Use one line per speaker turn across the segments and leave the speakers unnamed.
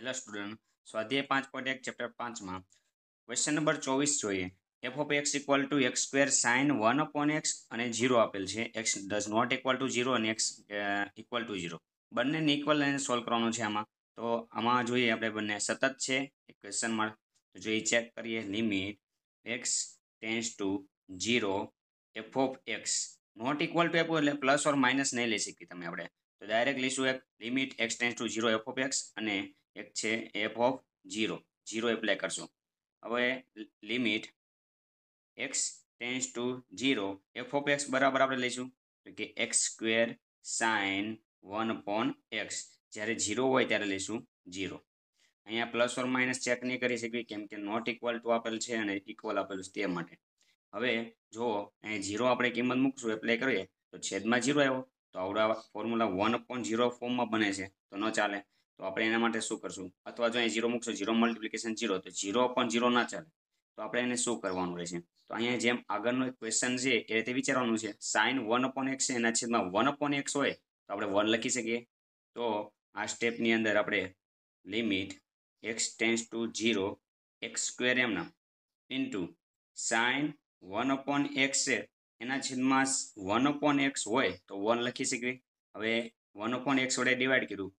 hello student સ્વાધ્યાય પાંચ point એક ચેપ્ટર પાંચમાં ક્વેશ્ચન નંબર ચોવીસ જોઈએ F of X equal to X square sine one upon X અને ઝીરો આપેલ છે X does not equal to zero અને એક્સ ઇક્વલ ટુ ઝીરો બંનેને ઇક્વલ લઈને સોલ્વ કરવાનું છે આમાં તો આમાં જોઈએ આપણે બંને સતત છે એક ક્વેશ્ચન માર્ક તો જોઈએ ચેક કરીએ limit X tends to zero F of X not equal to એપો એટલે પ્લસ ઓર માઇનસ નહીં લઈ શકીએ તમે આપણે તો ડાયરેક્ટ લઈશું એક limit X to zero F of X અને એક છે F of zero zero apply કરશું હવે limit X tends to zero F of X બરાબર આપણે લઈશું તો કે X square sine one upon X જ્યારે ઝીરો હોય ત્યારે લઈશું ઝીરો અહીંયા પ્લસ ઓર માઇનસ ચેક નહીં કરી શકીએ કેમ કે નોટ ઇક્વલ ટુ આપેલ છે અને ઇક્વલ આપેલું છે તે માટે હવે જો અહીં ઝીરો આપણે કિંમત મૂકશું એપ્લાય કરીએ તો છેદમાં ઝીરો આવ્યો તો આવડા ફોર્મ્યુલા વન અપોન ઝીરો ફોર્મમાં બને છે તો ન ચાલે તો આપણે એના માટે શું કરશું અથવા જો અહીં ઝીરો મૂકશો ઝીરો મલ્ટિપ્લિકેશન ઝીરો તો ઝીરો અપોન ઝીરો ના ચાલે તો આપણે એને શું કરવાનું રહેશે તો અહીંયા જેમ આગળનો ક્વેશ્ચન છે એ રીતે વિચારવાનું છે સાઇન વન અપોન એક્સ છે એના છેદમાં વન અપોન એક્સ હોય તો આપણે વન લખી શકીએ તો આ સ્ટેપની અંદર આપણે limit X tends to zero X square એમના into sine one upon X છે એના છેદમાં વન અપોન એક્સ હોય તો વન લખી શકીએ હવે વન અપોન એક્સ વડે ડિવાઈડ કર્યું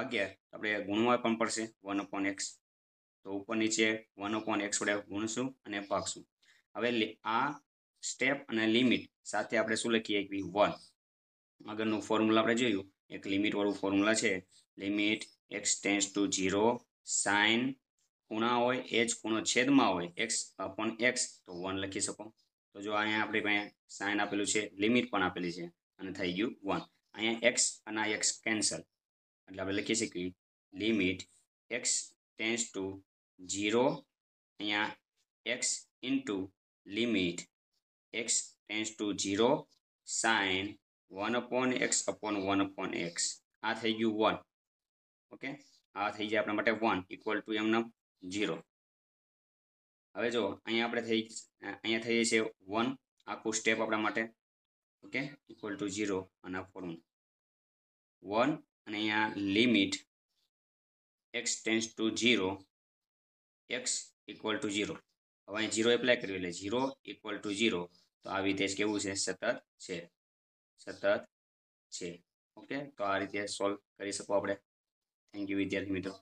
અગિયાર આપણે ગુણવા પણ પડશે વન ઓપોન એક્સ તો ઉપર નીચે વન અપોન એક્સ વડે ગુણશું અને પાકશું હવે આ સ્ટેપ અને લિમિટ સાથે આપણે શું લખીએ એકવી વન આગળનું ફોર્મ્યુલા આપણે જોયું એક લિમિટવાળું ફોર્મ્યુલા છે limit X tends to zero sine ખૂણા હોય એ જ ખૂણો છેદમાં હોય એક્સ અપોન એક્સ તો વન લખી શકો તો જો અહીંયા આપણી પાસે સાઇન આપેલું છે લિમિટ પણ આપેલી છે અને થઈ ગયું વન અહીંયા એક્સ અને આ એક્સ કેન્સલ એટલે આપણે લખીએ છીએ કે limit X tends to zero અહીંયા X into limit X tends to zero sine one upon X upon one upon X આ થઈ ગયું વન ઓકે આ થઈ જાય આપણા માટે વન ઇક્વલ ટુ એમનો ઝીરો હવે જો અહીંયા આપણે થઈ અહીંયા થઈ જશે વન આખું સ્ટેપ આપણા માટે ઓકે ઇક્વલ ટુ ઝીરો અને ફોર્મ વન અને અહીંયા limit X tends to zero X equal to zero હવે અહીં ઝીરો એપ્લાય કરવી એટલે ઝીરો ઇક્વલ ટુ ઝીરો તો આ રીતે કેવું છે સતત છે સતત છે ઓકે તો આ રીતે સોલ્વ કરી શકો આપણે થેન્ક યુ વિદ્યાર્થી મિત્રો